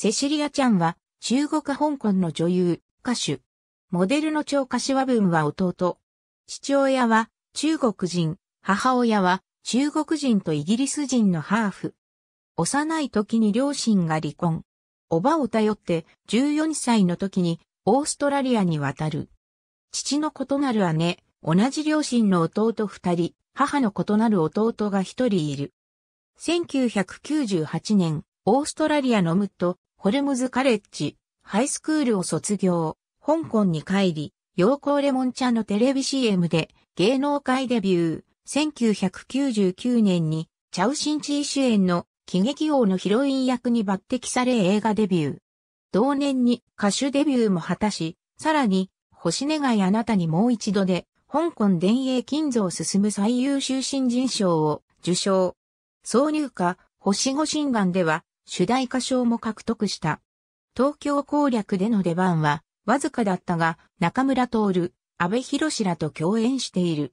セシリア・ちゃんは、中国香港の女優、歌手。モデルの張柏文は弟。父親は中国人、母親は中国人とイギリス人のハーフ。幼い時に両親が離婚。おばを頼って14歳の時にオーストラリアに渡る。父の異なる姉、同じ両親の弟二人、母の異なる弟が一人いる。1998年、オーストラリアのムットホルムズカレッジ、ハイスクールを卒業、香港に帰り、陽光レモン茶のテレビ CM で芸能界デビュー。1999年に、チャウシンチー主演の喜劇王のヒロイン役に抜擢され映画デビュー。同年に歌手デビューも果たし、さらに、星願いあなたにもう一度で、香港伝影金像進む最優秀新人賞を受賞。挿入歌、星5心願では、主題歌賞も獲得した。東京攻略での出番は、わずかだったが、中村徹、安部博らと共演している。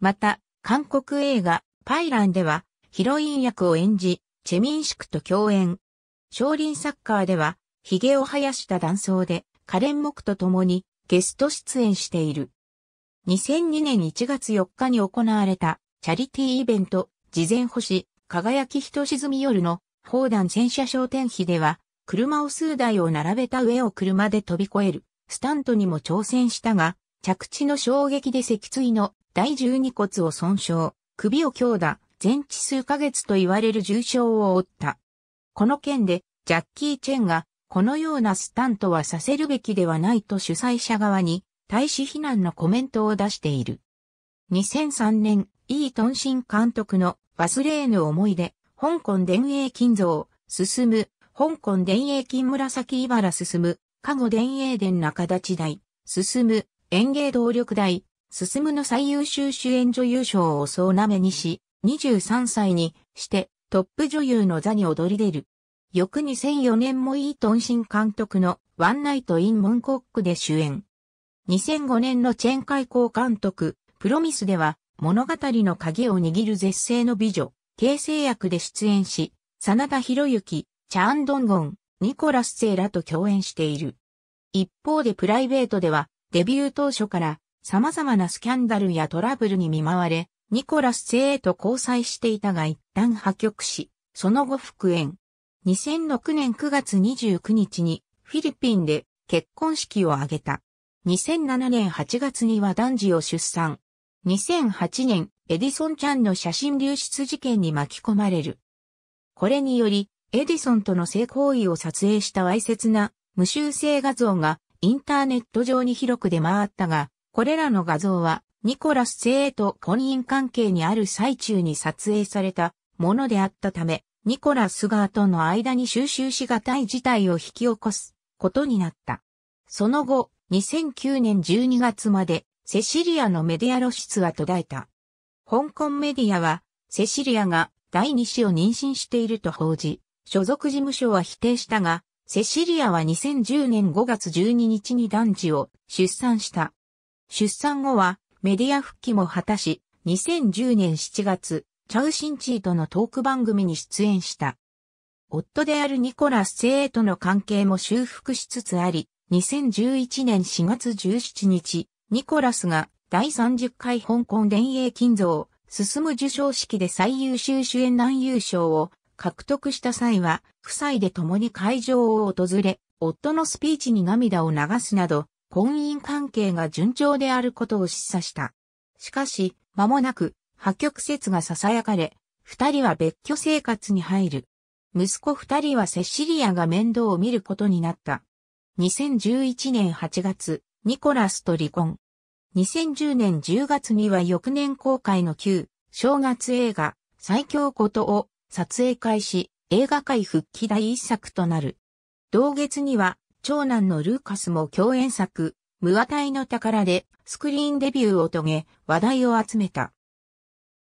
また、韓国映画、パイランでは、ヒロイン役を演じ、チェミンシクと共演。少林サッカーでは、髭を生やした断層で、カレンモクと共にゲスト出演している。2002年1月4日に行われたチャリティーイベント、事前星、輝き人沈み夜の砲弾戦車商店費では、車を数台を並べた上を車で飛び越える、スタントにも挑戦したが、着地の衝撃で脊椎の第十二骨を損傷、首を強打、全治数ヶ月と言われる重傷を負った。この件で、ジャッキー・チェンが、このようなスタントはさせるべきではないと主催者側に、対し非難のコメントを出している。2003年、イートンシン監督の忘れ得ぬ思い出、香港電営金蔵、進む、香港電営金紫茨進む、加護電営伝中立大、進む、園芸動力大、進むの最優秀主演女優賞を総なめにし、23歳にして、トップ女優の座に躍り出る。翌2004年もイートン新監督のワンナイト・イン・モンコックで主演。2005年のチェン開港監督、プロミスでは物語の鍵を握る絶世の美女、形成役で出演し、真田広之、チャンドンゴン、ニコラス・セイラと共演している。一方でプライベートでは、デビュー当初から様々なスキャンダルやトラブルに見舞われ、ニコラス・セーと交際していたが一旦破局し、その後復縁。2006年9月29日にフィリピンで結婚式を挙げた。2007年8月には男児を出産。2008年エディソン・チャンの写真流出事件に巻き込まれる。これにより、エディソンとの性行為を撮影したわいせつな無修正画像がインターネット上に広く出回ったが、これらの画像はニコラス・セイと婚姻関係にある最中に撮影されたものであったため、ニコラス側との間に収集しがたい事態を引き起こすことになった。その後、2009年12月までセシリアのメディア露出は途絶えた。香港メディアは、セシリアが第二子を妊娠していると報じ、所属事務所は否定したが、セシリアは2010年5月12日に男児を出産した。出産後はメディア復帰も果たし、2010年7月、チャウシンチーとのトーク番組に出演した。夫であるニコラス・セイとの関係も修復しつつあり、2011年4月17日、ニコラスが第30回香港電影金像、進む受賞式で最優秀主演男優賞を獲得した際は、夫妻で共に会場を訪れ、夫のスピーチに涙を流すなど、婚姻関係が順調であることを示唆した。しかし、間もなく、破局説が囁かれ、二人は別居生活に入る。息子二人はセシリアが面倒を見ることになった。2011年8月、ニコラスと離婚。2010年10月には翌年公開の旧正月映画最強ことを撮影開始映画界復帰第一作となる。同月には長男のルーカスも共演作無話体の宝でスクリーンデビューを遂げ話題を集めた。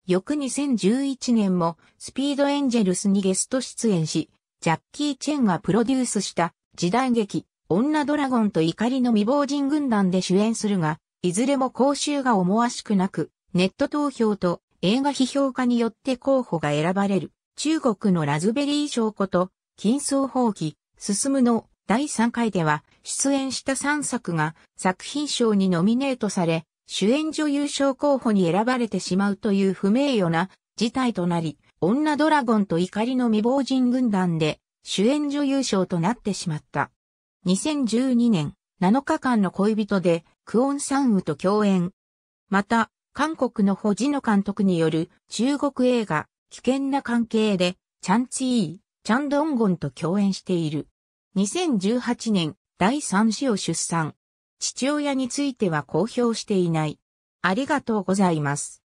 翌2011年もスピードエンジェルスにゲスト出演し、ジャッキー・チェンがプロデュースした時代劇女ドラゴンと怒りの未亡人軍団で主演するが、いずれも講習が思わしくなく、ネット投票と映画批評家によって候補が選ばれる、中国のラズベリー賞こと、金層放棄、進むの第3回では、出演した3作が作品賞にノミネートされ、主演女優賞候補に選ばれてしまうという不名誉な事態となり、女ドラゴンと怒りの未亡人軍団で主演女優賞となってしまった。2012年7日間の恋人でクオン・サンウと共演。また、韓国のホジノ監督による中国映画、危険な関係で、チャン・チー、チャン・ドンゴンと共演している。2018年、第3子を出産。父親については公表していない。ありがとうございます。